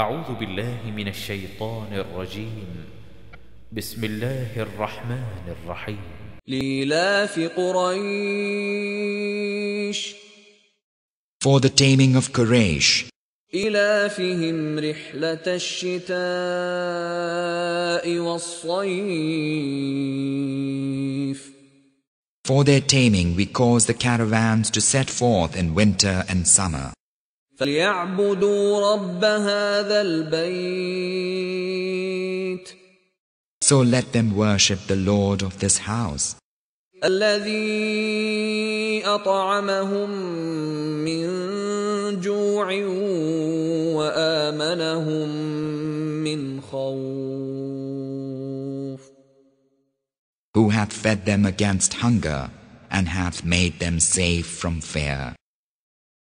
أعوذ بالله من الشيطان الرجيم بسم الله الرحمن الرحيم لإلاف قريش For the taming of Quraysh إلافهم رحلة الشتاء والصيف For their taming we cause the caravans to set forth in winter and summer فليعبدوا رب هذا البيت So let them worship the Lord of this house الذي أطعمهم من جوع وآمنهم من خوف Who hath fed them against hunger and hath made them safe from fear